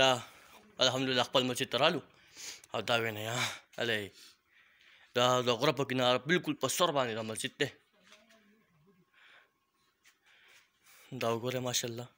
دا الحمدلله خپل مسجد ته رالو او دا وینه یا الی دا د غره په کناره بالکل په سر باندې دا مسجد دی دا وګوره ماشاءالله